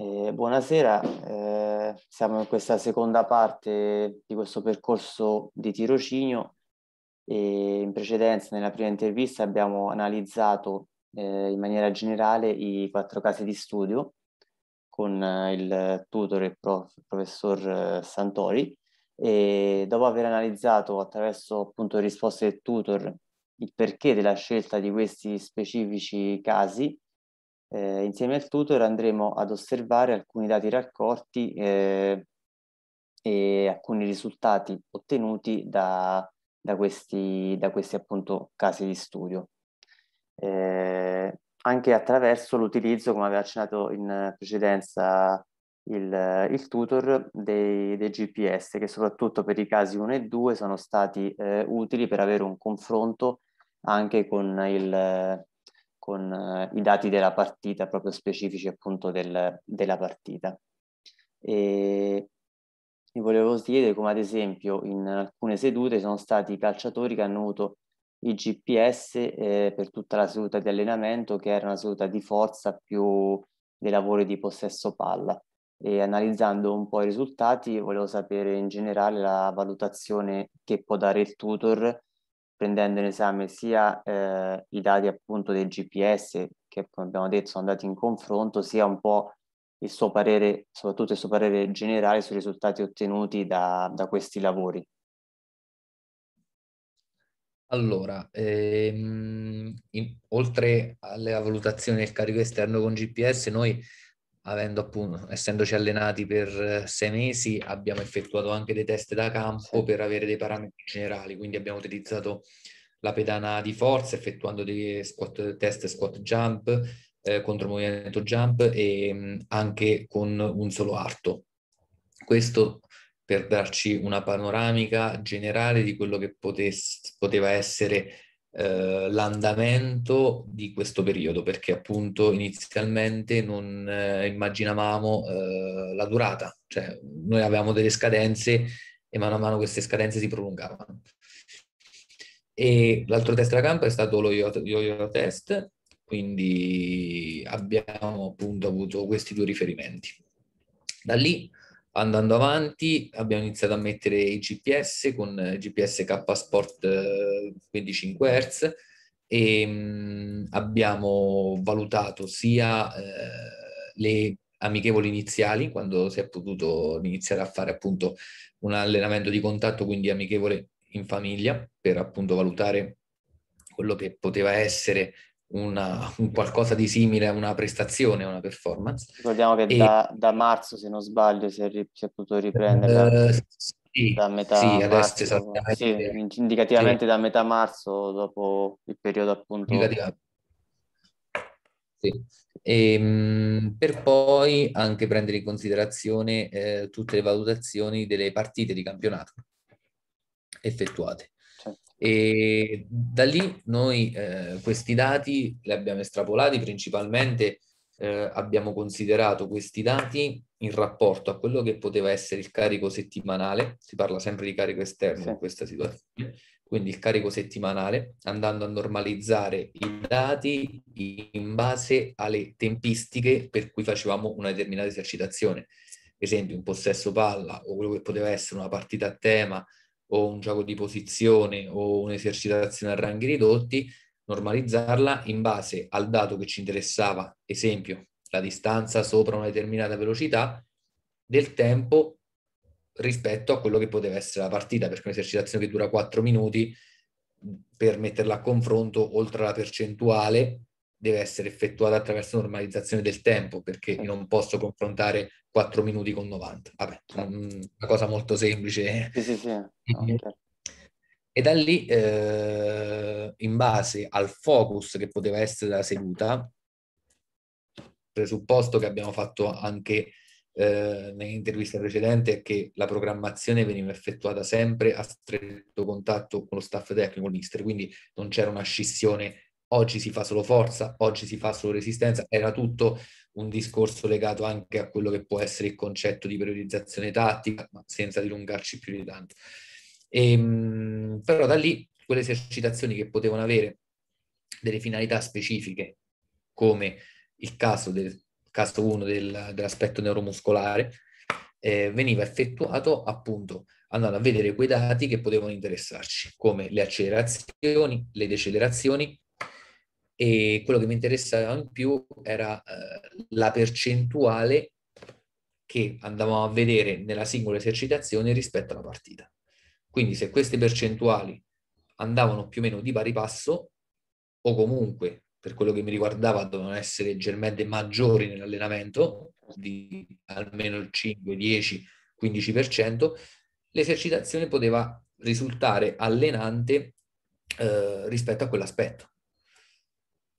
Eh, buonasera, eh, siamo in questa seconda parte di questo percorso di tirocinio e in precedenza nella prima intervista abbiamo analizzato eh, in maniera generale i quattro casi di studio con eh, il tutor e il prof, professor eh, Santori e dopo aver analizzato attraverso appunto risposte del tutor il perché della scelta di questi specifici casi eh, insieme al tutor andremo ad osservare alcuni dati raccolti eh, e alcuni risultati ottenuti da, da, questi, da questi, appunto casi di studio. Eh, anche attraverso l'utilizzo, come aveva accennato in precedenza il, il tutor, dei, dei, GPS, che soprattutto per i casi 1 e 2 sono stati eh, utili per avere un confronto anche con il, con eh, i dati della partita, proprio specifici appunto del, della partita. E, mi volevo chiedere come ad esempio in alcune sedute sono stati i calciatori che hanno avuto il GPS eh, per tutta la seduta di allenamento, che era una seduta di forza più dei lavori di possesso palla. E analizzando un po' i risultati, volevo sapere in generale la valutazione che può dare il tutor prendendo in esame sia eh, i dati appunto del GPS, che come abbiamo detto sono andati in confronto, sia un po' il suo parere, soprattutto il suo parere generale sui risultati ottenuti da, da questi lavori. Allora, ehm, in, oltre alla valutazione del carico esterno con GPS, noi avendo appunto, essendoci allenati per eh, sei mesi, abbiamo effettuato anche dei test da campo per avere dei parametri generali, quindi abbiamo utilizzato la pedana di forza effettuando dei squat test squat jump, eh, movimento jump e mh, mm, anche con un solo arto. Questo per darci una panoramica generale di quello che potesse, poteva essere eh, l'andamento di questo periodo, perché appunto inizialmente non eh, immaginavamo eh, la durata, cioè noi avevamo delle scadenze e mano a mano queste scadenze si prolungavano. E l'altro test da campo è stato lo yo-yo test, quindi abbiamo appunto avuto questi due riferimenti. Da lì andando avanti abbiamo iniziato a mettere i GPS con eh, GPS K Sport 25 eh, Hz e mm, abbiamo valutato sia eh, le amichevoli iniziali quando si è potuto iniziare a fare appunto un allenamento di contatto quindi amichevole in famiglia per appunto valutare quello che poteva essere una, un qualcosa di simile a una prestazione, una performance. Ricordiamo che e... da, da, marzo, se non sbaglio, si è, ri- si è potuto riprendere. Uh, sì, da metà sì, marzo, esattamente... sì, indicativamente sì. da metà marzo dopo il periodo appunto sì. E, ehm, per poi anche prendere in considerazione eh, tutte le valutazioni delle partite di campionato effettuate e da lì noi eh, questi dati li abbiamo estrapolati, principalmente eh, abbiamo considerato questi dati in rapporto a quello che poteva essere il carico settimanale, si parla sempre di carico esterno sì. in questa situazione, quindi il carico settimanale, andando a normalizzare i dati in base alle tempistiche per cui facevamo una determinata esercitazione. Ad esempio un possesso palla o quello che poteva essere una partita a tema o un gioco di posizione o un'esercitazione a ranghi ridotti, normalizzarla in base al dato che ci interessava, esempio la distanza sopra una determinata velocità, del tempo rispetto a quello che poteva essere la partita, perché un'esercitazione che dura 4 minuti, per metterla a confronto, oltre alla percentuale, deve essere effettuata attraverso normalizzazione del tempo, perché io non posso confrontare 4 minuti con 90. Vabbè, mm, una cosa molto semplice. Sì, sì, sì. Okay. Certo. E da lì, eh, in base al focus che poteva essere la seduta, presupposto che abbiamo fatto anche eh, nell'intervista precedente è che la programmazione veniva effettuata sempre a stretto contatto con lo staff tecnico, il mister, quindi non c'era una scissione oggi si fa solo forza, oggi si fa solo resistenza, era tutto un discorso legato anche a quello che può essere il concetto di priorizzazione tattica, ma senza dilungarci più di tanto. E, ehm, però da lì quelle esercitazioni che potevano avere delle finalità specifiche, come il caso, del, caso 1 del, dell'aspetto neuromuscolare, eh, veniva effettuato appunto andando a vedere quei dati che potevano interessarci, come le accelerazioni, le decelerazioni, e quello che mi interessava in più era eh, la percentuale che andavamo a vedere nella singola esercitazione rispetto alla partita. Quindi se queste percentuali andavano più o meno di pari passo, o comunque, per quello che mi riguardava, dovevano essere leggermente maggiori nell'allenamento, di almeno il 5, 10, 15%, l'esercitazione poteva risultare allenante eh, rispetto a quell'aspetto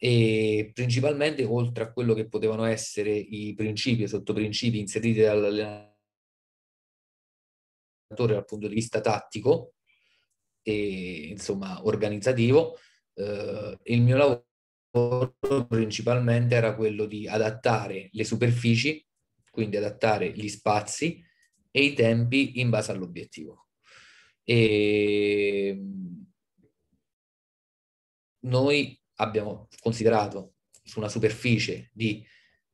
e principalmente oltre a quello che potevano essere i principi e sottoprincipi inseriti dall'allenatore dal punto di vista tattico e insomma organizzativo, eh, il mio lavoro principalmente era quello di adattare le superfici, quindi adattare gli spazi e i tempi in base all'obiettivo. E noi abbiamo considerato su una superficie di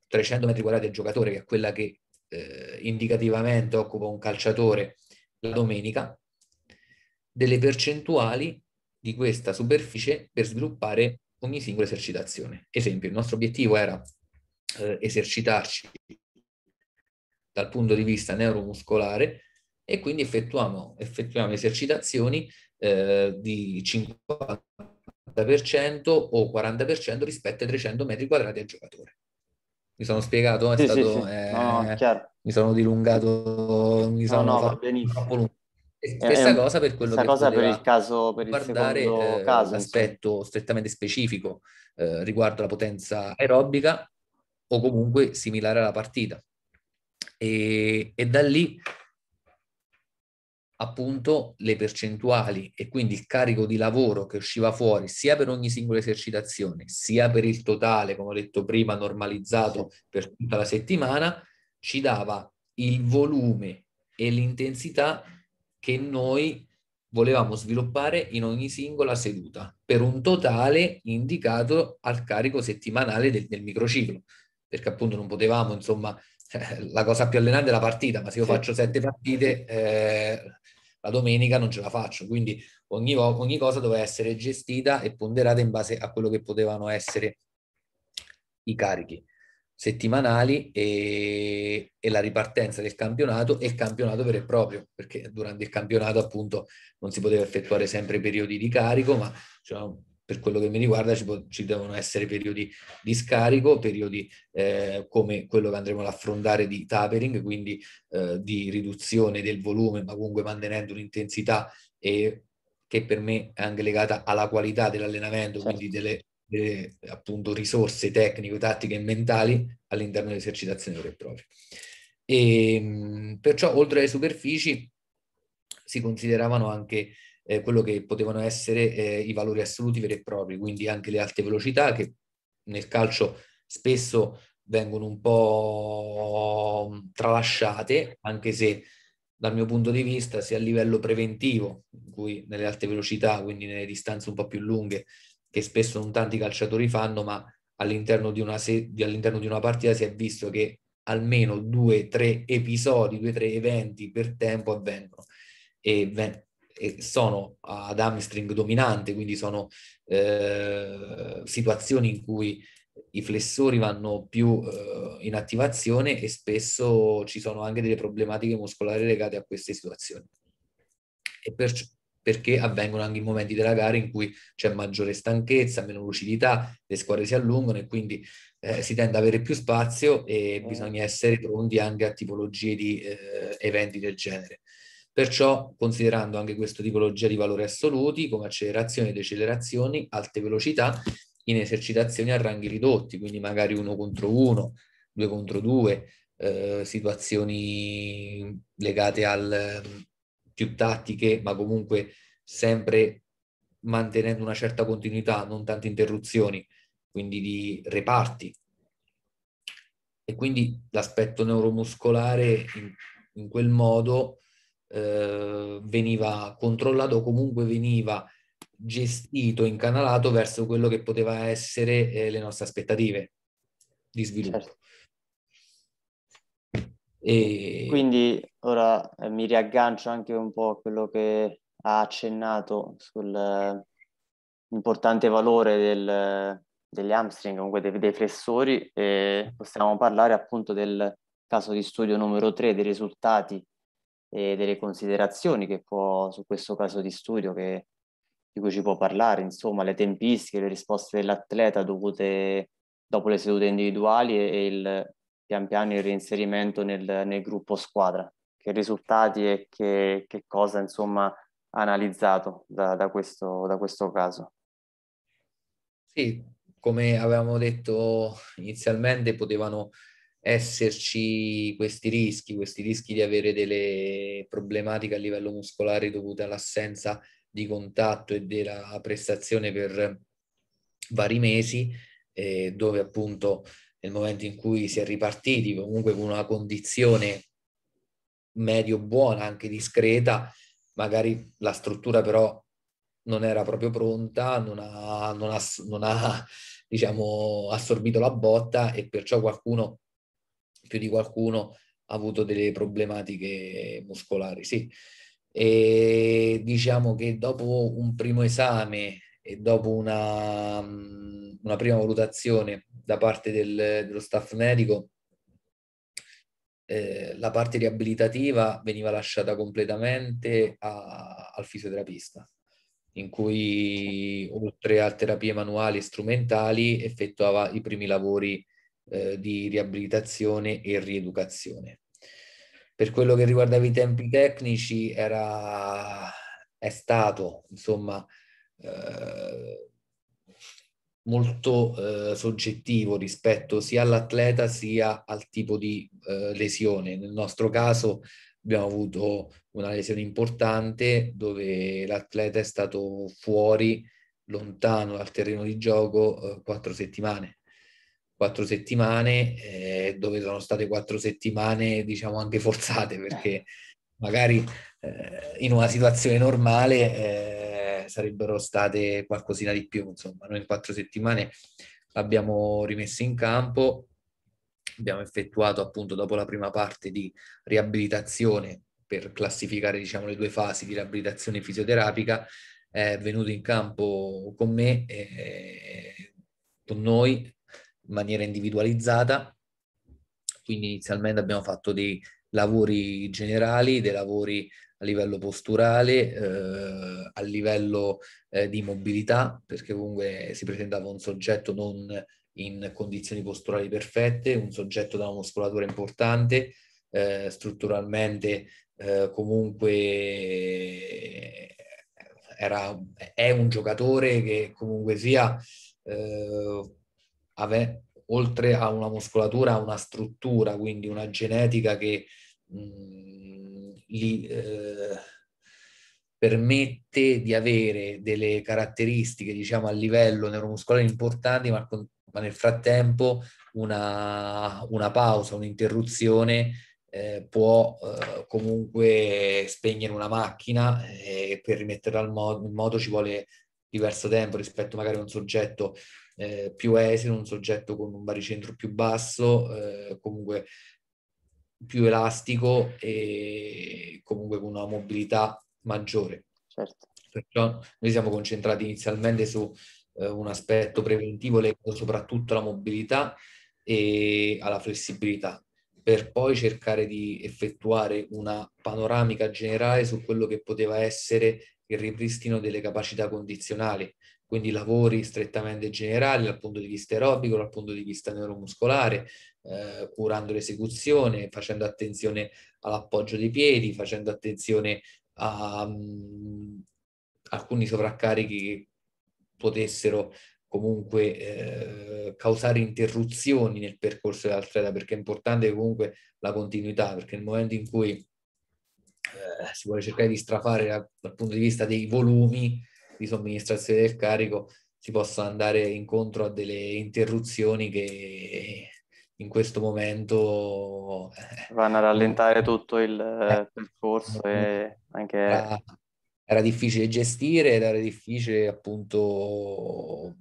300 metri quadrati del giocatore, che è quella che eh, indicativamente occupa un calciatore la domenica, delle percentuali di questa superficie per sviluppare ogni singola esercitazione. Esempio, il nostro obiettivo era eh, esercitarci dal punto di vista neuromuscolare e quindi effettuiamo, effettuiamo esercitazioni eh, di 50 50% o 40% rispetto ai 300 metri quadrati al giocatore. Mi sono spiegato, è sì, stato, sì, sì. Eh, no, mi sono dilungato, mi sono no, fatto troppo lungo. E stessa eh, cosa per quello che cosa per il caso, per guardare il eh, caso, l'aspetto insomma. strettamente specifico eh, riguardo la potenza aerobica o comunque similare alla partita. E, e da lì appunto le percentuali e quindi il carico di lavoro che usciva fuori sia per ogni singola esercitazione sia per il totale, come ho detto prima, normalizzato per tutta la settimana, ci dava il volume e l'intensità che noi volevamo sviluppare in ogni singola seduta per un totale indicato al carico settimanale del, del microciclo, perché appunto non potevamo insomma la cosa più allenante è la partita, ma se io sì. faccio sette partite, eh, la domenica non ce la faccio. Quindi ogni, ogni, cosa doveva essere gestita e ponderata in base a quello che potevano essere i carichi settimanali e, e la ripartenza del campionato e il campionato vero e proprio, perché durante il campionato appunto non si poteva effettuare sempre periodi di carico, ma cioè, per quello che mi riguarda ci, ci devono essere periodi di scarico, periodi eh, come quello che andremo ad affrontare di tapering, quindi eh, di riduzione del volume, ma comunque mantenendo un'intensità e, che per me è anche legata alla qualità dell'allenamento, certo. quindi delle, delle appunto risorse tecniche, tattiche e mentali all'interno dell'esercitazione vera e propria. Ehm, perciò oltre alle superfici si consideravano anche eh, quello che potevano essere eh, i valori assoluti veri e propri, quindi anche le alte velocità che nel calcio spesso vengono un po' tralasciate, anche se dal mio punto di vista sia a livello preventivo, in cui nelle alte velocità, quindi nelle distanze un po' più lunghe, che spesso non tanti calciatori fanno, ma all'interno di una, se- di, all'interno di una partita si è visto che almeno due, tre episodi, due, tre eventi per tempo avvengono e ven- e sono ad hamstring dominante, quindi sono eh, situazioni in cui i flessori vanno più eh, in attivazione e spesso ci sono anche delle problematiche muscolari legate a queste situazioni. E perciò perché avvengono anche in momenti della gara in cui c'è maggiore stanchezza, meno lucidità, le squadre si allungano e quindi eh, si tende ad avere più spazio e eh. bisogna essere pronti anche a tipologie di eh, eventi del genere. Perciò, considerando anche questa tipologia di valori assoluti, come accelerazioni e decelerazioni, alte velocità, in esercitazioni a ranghi ridotti, quindi magari uno contro uno, due contro due, eh, situazioni legate al più tattiche, ma comunque sempre mantenendo una certa continuità, non tante interruzioni, quindi di reparti. E quindi l'aspetto neuromuscolare in, in quel modo eh, veniva controllato o comunque veniva gestito, incanalato verso quello che poteva essere eh, le nostre aspettative di sviluppo. Certo. E... Quindi ora eh, mi riaggancio anche un po' a quello che ha accennato sull'importante eh, valore del, degli hamstring, comunque dei, dei flessori, e possiamo parlare appunto del caso di studio numero 3, dei risultati e delle considerazioni che può su questo caso di studio che, di cui ci può parlare, insomma, le tempistiche, le risposte dell'atleta dovute dopo le sedute individuali e, e il pian piano il reinserimento nel, nel gruppo squadra. Che risultati e che, che cosa, insomma, ha analizzato da, da, questo, da questo caso? Sì, come avevamo detto inizialmente, potevano esserci questi rischi, questi rischi di avere delle problematiche a livello muscolare dovute all'assenza di contatto e della prestazione per vari mesi, eh, dove appunto nel momento in cui si è ripartiti comunque con una condizione medio buona, anche discreta, magari la struttura però non era proprio pronta, non ha, non ha, non ha diciamo, assorbito la botta e perciò qualcuno più di qualcuno ha avuto delle problematiche muscolari, sì. E diciamo che dopo un primo esame e dopo una, mm, una prima valutazione da parte del, dello staff medico, eh, la parte riabilitativa veniva lasciata completamente a, al fisioterapista, in cui oltre a terapie manuali e strumentali effettuava i primi lavori eh, di riabilitazione e rieducazione. Per quello che riguardava i tempi tecnici, era, è stato insomma eh, molto eh, soggettivo rispetto sia all'atleta sia al tipo di eh, lesione. Nel nostro caso abbiamo avuto una lesione importante dove l'atleta è stato fuori lontano dal terreno di gioco eh, quattro settimane quattro settimane, eh, dove sono state quattro settimane, diciamo, anche forzate, perché eh. magari eh, in una situazione normale eh, sarebbero state qualcosina di più. Insomma, noi in quattro settimane l'abbiamo rimesso in campo, abbiamo effettuato appunto dopo la prima parte di riabilitazione per classificare diciamo le due fasi di riabilitazione fisioterapica è venuto in campo con me eh, con noi in maniera individualizzata, quindi inizialmente abbiamo fatto dei lavori generali, dei lavori a livello posturale, eh, a livello eh, di mobilità, perché comunque si presentava un soggetto non in condizioni posturali perfette, un soggetto da una muscolatura importante, eh, strutturalmente eh, comunque era, è un giocatore che comunque sia eh, ave- oltre a una muscolatura, ha una struttura, quindi una genetica che mh, li eh, permette di avere delle caratteristiche, diciamo, a livello neuromuscolare importanti, ma, con, ma nel frattempo una, una pausa, un'interruzione eh, può eh, comunque spegnere una macchina eh, e per rimetterla al mo- in moto ci vuole diverso tempo rispetto magari a un soggetto eh, più esile, un soggetto con un baricentro più basso, eh, comunque più elastico e comunque con una mobilità maggiore. Certo. Perciò noi siamo concentrati inizialmente su eh, un aspetto preventivo legato soprattutto alla mobilità e alla flessibilità, per poi cercare di effettuare una panoramica generale su quello che poteva essere il ripristino delle capacità condizionali, quindi lavori strettamente generali dal punto di vista aerobico, dal punto di vista neuromuscolare, eh, curando l'esecuzione, facendo attenzione all'appoggio dei piedi, facendo attenzione a um, alcuni sovraccarichi che potessero comunque eh, causare interruzioni nel percorso dell'atleta, perché è importante comunque la continuità, perché nel momento in cui eh, si vuole cercare di strafare la, dal punto di vista dei volumi di somministrazione del carico, si possa andare incontro a delle interruzioni che in questo momento eh, vanno a rallentare tutto il eh. eh, percorso e anche era, era difficile gestire ed era difficile appunto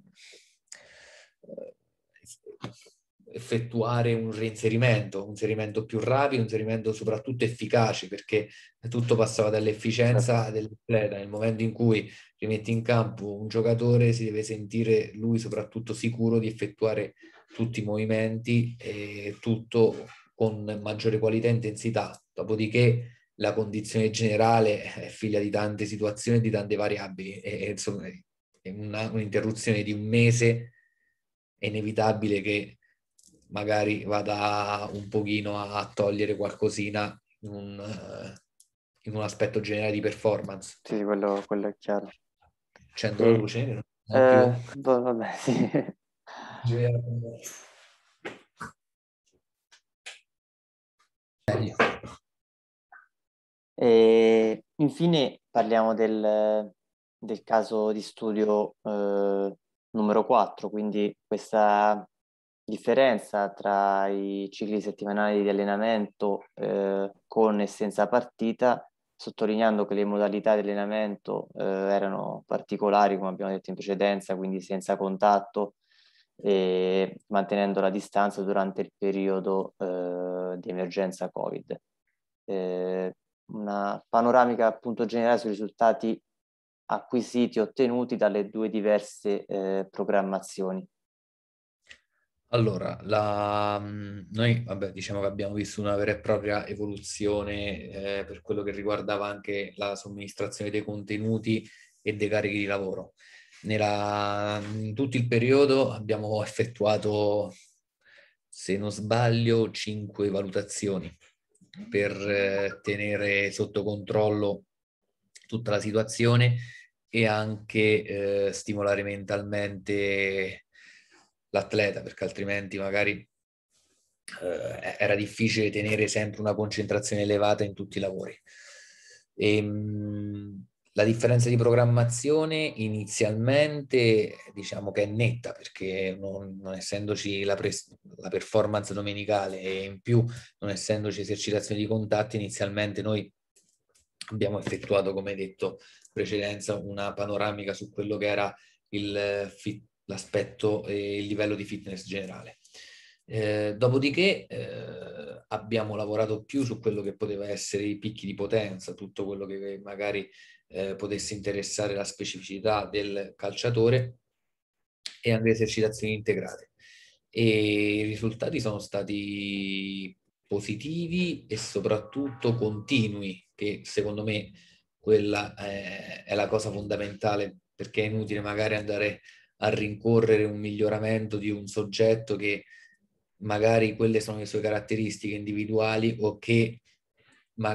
effettuare un reinserimento, un inserimento più rapido, un inserimento soprattutto efficace, perché tutto passava dall'efficienza certo. dell'atleta. Nel momento in cui rimetti in campo un giocatore si deve sentire lui soprattutto sicuro di effettuare tutti i movimenti e tutto con maggiore qualità e intensità. Dopodiché la condizione generale è figlia di tante situazioni, di tante variabili e, insomma una, un'interruzione di un mese è inevitabile che magari vada un pochino a togliere qualcosina in un, eh, in un aspetto generale di performance. Sì, quello, quello è chiaro. 100 mm. luce non eh, eh boh, vabbè, sì. E infine parliamo del, del caso di studio eh, numero 4, quindi questa differenza tra i cicli settimanali di allenamento eh, con e senza partita, sottolineando che le modalità di allenamento eh, erano particolari, come abbiamo detto in precedenza, quindi senza contatto e mantenendo la distanza durante il periodo eh, di emergenza Covid. Eh, una panoramica appunto generale sui risultati acquisiti e ottenuti dalle due diverse eh, programmazioni. Allora, la, mhmm, noi vabbè, diciamo che abbiamo visto una vera e propria evoluzione eh, per quello che riguardava anche la somministrazione dei contenuti e dei carichi di lavoro. Nella, in tutto il periodo abbiamo effettuato, se non sbaglio, cinque valutazioni per eh, tenere sotto controllo tutta la situazione e anche eh, stimolare mentalmente l'atleta, perché altrimenti magari eh, era difficile tenere sempre una concentrazione elevata in tutti i lavori. E, ehm, mh, la differenza di programmazione inizialmente diciamo che è netta perché non, non essendoci la, pres- la, performance domenicale e in più non essendoci esercitazioni di contatti, inizialmente noi abbiamo effettuato, come detto in precedenza, una panoramica su quello che era il eh, fit l'aspetto e il livello di fitness generale. Eh, dopodiché eh, abbiamo lavorato più su quello che poteva essere i picchi di potenza, tutto quello che magari eh, potesse interessare la specificità del calciatore e anche esercitazioni integrate. E i risultati sono stati positivi e soprattutto continui, che secondo me quella eh, è la cosa fondamentale perché è inutile magari andare a rincorrere un miglioramento di un soggetto che magari quelle sono le sue caratteristiche individuali o che ma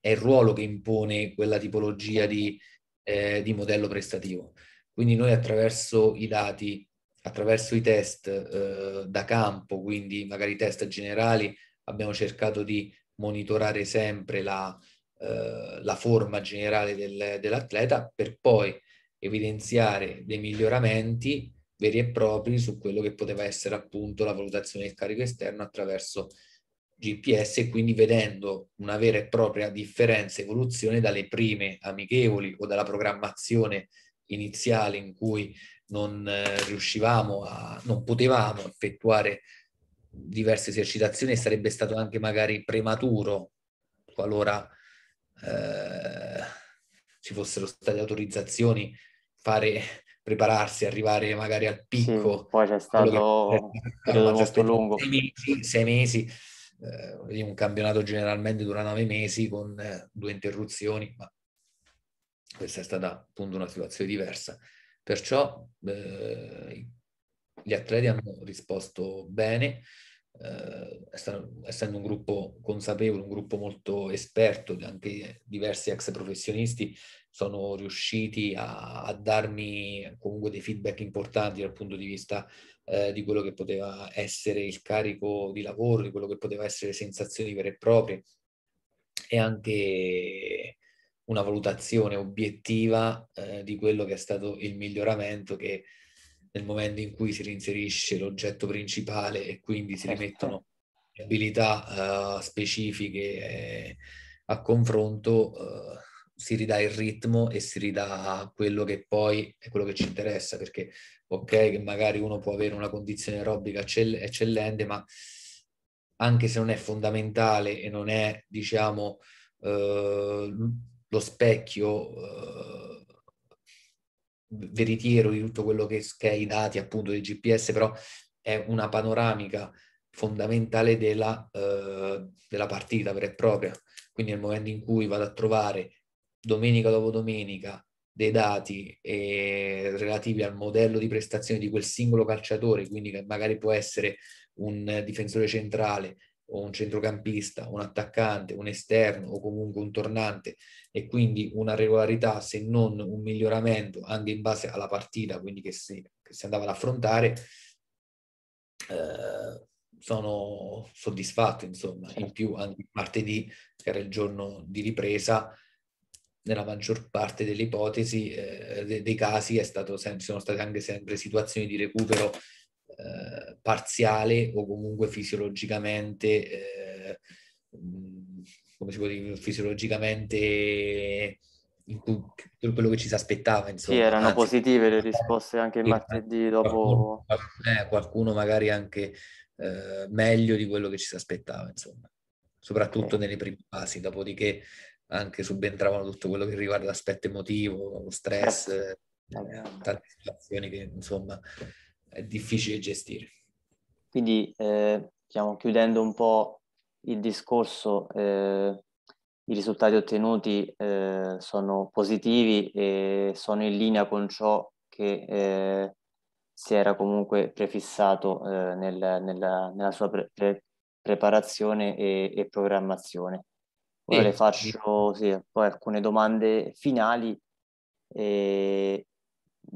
è il ruolo che impone quella tipologia di, eh, di modello prestativo. Quindi noi attraverso i dati, attraverso i test eh, da campo, quindi magari test generali, abbiamo cercato di monitorare sempre la, eh, la forma generale del, dell'atleta per poi evidenziare dei miglioramenti veri e propri su quello che poteva essere appunto la valutazione del carico esterno attraverso GPS e quindi vedendo una vera e propria differenza evoluzione dalle prime amichevoli o dalla programmazione iniziale in cui non eh, riuscivamo a, non potevamo effettuare diverse esercitazioni e sarebbe stato anche magari prematuro qualora eh, ci fossero state autorizzazioni fare, prepararsi, arrivare magari al picco. Sì, poi c'è stato un periodo molto lungo. Sei mesi, sei mesi eh, un campionato generalmente dura nove mesi con eh, due interruzioni, ma questa è stata appunto una situazione diversa. Perciò eh, gli atleti hanno risposto bene, eh, essendo un gruppo consapevole, un gruppo molto esperto, anche diversi ex professionisti sono riusciti a, a darmi comunque dei feedback importanti dal punto di vista eh, di quello che poteva essere il carico di lavoro, di quello che poteva essere sensazioni vere e proprie e anche una valutazione obiettiva eh, di quello che è stato il miglioramento che nel momento in cui si reinserisce l'oggetto principale e quindi si certo. rimettono abilità uh, specifiche eh, a confronto, uh, si ridà il ritmo e si ridà quello che poi è quello che ci interessa, perché ok che magari uno può avere una condizione aerobica eccell- eccellente, ma anche se non è fondamentale e non è, diciamo, uh, lo specchio veritiero di tutto quello che, che è i dati appunto del GPS, però è una panoramica fondamentale della, eh, della partita vera e propria. Quindi nel momento in cui vado a trovare domenica dopo domenica dei dati eh, relativi al modello di prestazione di quel singolo calciatore, quindi che magari può essere un difensore centrale, o un centrocampista, un attaccante, un esterno o comunque un tornante e quindi una regolarità se non un miglioramento anche in base alla partita, quindi che si, che si andava ad affrontare, eh, sono soddisfatto insomma. In certo. più anche martedì, che era il giorno di ripresa, nella maggior parte delle ipotesi, eh, de- dei casi è stato, sono state anche sempre situazioni di recupero eh, parziale o comunque fisiologicamente, eh, come si può dire, fisiologicamente in tutto quello che ci si aspettava. Insomma. Sì, erano Anzi, positive le eh, risposte anche il martedì eh, dopo. Qualcuno, qualcuno magari anche eh, meglio di quello che ci si aspettava, insomma, soprattutto okay. nelle prime fasi, dopodiché anche subentravano tutto quello che riguarda l'aspetto emotivo, lo stress, certo. eh, tante situazioni che insomma è difficile gestire. Quindi, eh, diciamo, chiudendo un po' il discorso, eh, i risultati ottenuti eh, sono positivi e sono in linea con ciò che eh, si era comunque prefissato eh, nel, nella, nella, sua pre- pre- preparazione e, e programmazione. Ora sì. le faccio sì, poi alcune domande finali. E eh,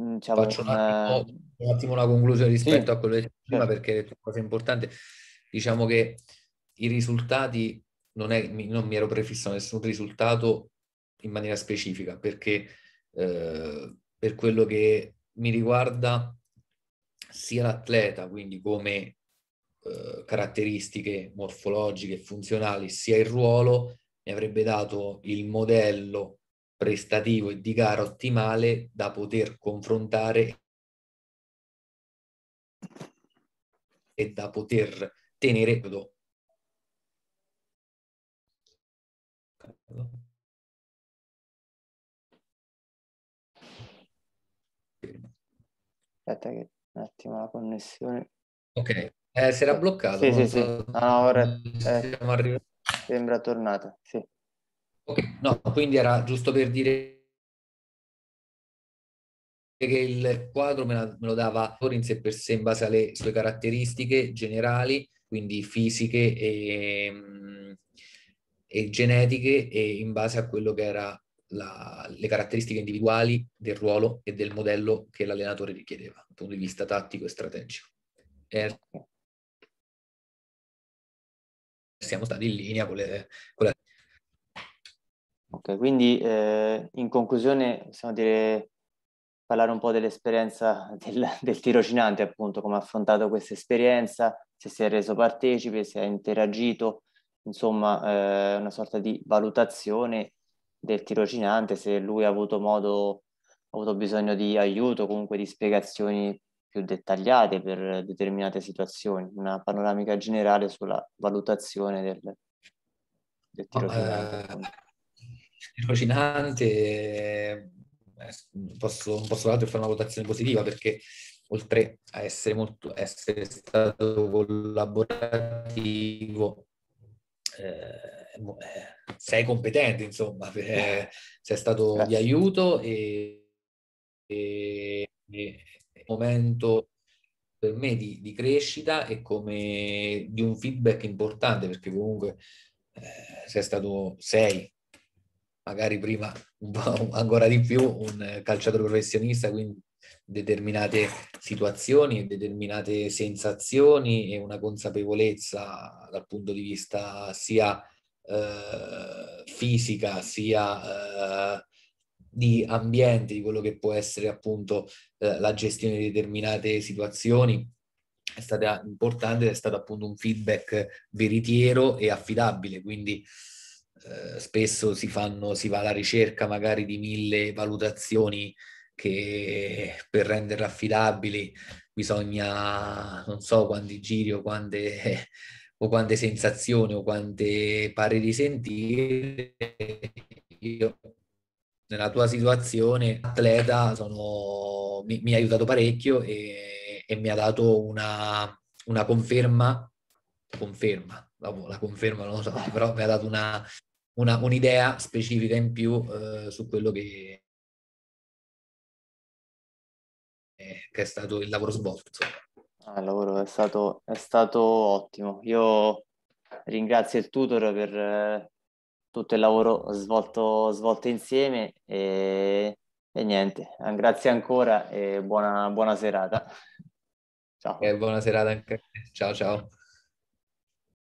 Mm, diciamo, Faccio un attimo, un attimo, una conclusione rispetto sì, a quello che prima certo. perché è una cosa importante. Diciamo che i risultati, non, è, non mi ero prefisso nessun risultato in maniera specifica perché eh, per quello che mi riguarda sia l'atleta, quindi come eh, caratteristiche morfologiche e funzionali, sia il ruolo, mi avrebbe dato il modello prestativo e di gara ottimale da poter confrontare e da poter tenere Aspetta che un attimo la connessione. Ok, eh, si era bloccato. Sì, sì, sì. Ah, ora eh, sembra tornata. Sì. Ok, no, quindi era giusto per dire che il quadro me, la, me lo dava in sé per sé in base alle sue caratteristiche generali, quindi fisiche e, mm, e genetiche e in base a quello che era la, le caratteristiche individuali del ruolo e del modello che l'allenatore richiedeva dal punto di vista tattico e strategico. E eh, siamo stati in linea con le, con le Ok, quindi eh, in conclusione possiamo dire, parlare un po' dell'esperienza del, del tirocinante, appunto, come ha affrontato questa esperienza, se si è reso partecipe, se ha interagito, insomma eh, una sorta di valutazione del tirocinante, se lui ha avuto modo, ha avuto bisogno di aiuto, comunque di spiegazioni più dettagliate per determinate situazioni, una panoramica generale sulla valutazione del, del tirocinante. Eh, Allucinante, eh, posso, posso l'altro fare una votazione positiva perché oltre a essere, molto, essere stato collaborativo, eh, eh, sei competente, insomma, per, eh, sei stato Grazie. di aiuto e, e, e momento per me di, di, crescita e come di un feedback importante perché comunque eh, sei stato sei magari prima ancora di più un eh, calciatore professionista, quindi determinate situazioni determinate sensazioni e una consapevolezza dal punto di vista sia eh, fisica sia eh, di ambiente, di quello che può essere appunto eh, la gestione di determinate situazioni è stata importante è stato appunto un feedback veritiero e affidabile, quindi eh, spesso si, fanno, si va alla ricerca magari di mille valutazioni che per renderle affidabili bisogna, non so, quanti giri o quante, o quante sensazioni o quante pare di sentire. Io, nella tua situazione, atleta, sono, mi, mi, ha aiutato parecchio e, e mi ha dato una, una conferma, conferma, la conferma non lo so, però mi ha dato una, una, un'idea specifica in più eh, su quello che, eh, che, è stato il lavoro svolto. Ah, il lavoro è stato, è stato, ottimo. Io ringrazio il tutor per eh, tutto il lavoro svolto, svolto insieme e, e, niente, grazie ancora e buona, buona serata. Ciao. buona serata anche a te. Ciao ciao.